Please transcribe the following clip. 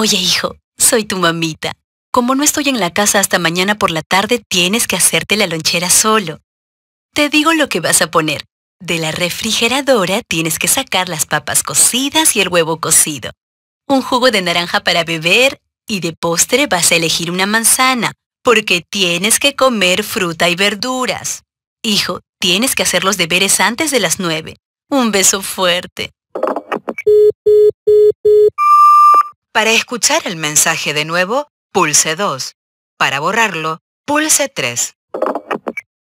Oye, hijo, soy tu mamita. Como no estoy en la casa hasta mañana por la tarde, tienes que hacerte la lonchera solo. Te digo lo que vas a poner. De la refrigeradora tienes que sacar las papas cocidas y el huevo cocido. Un jugo de naranja para beber y de postre vas a elegir una manzana, porque tienes que comer fruta y verduras. Hijo, tienes que hacer los deberes antes de las nueve. Un beso fuerte. Para escuchar el mensaje de nuevo, pulse 2. Para borrarlo, pulse 3.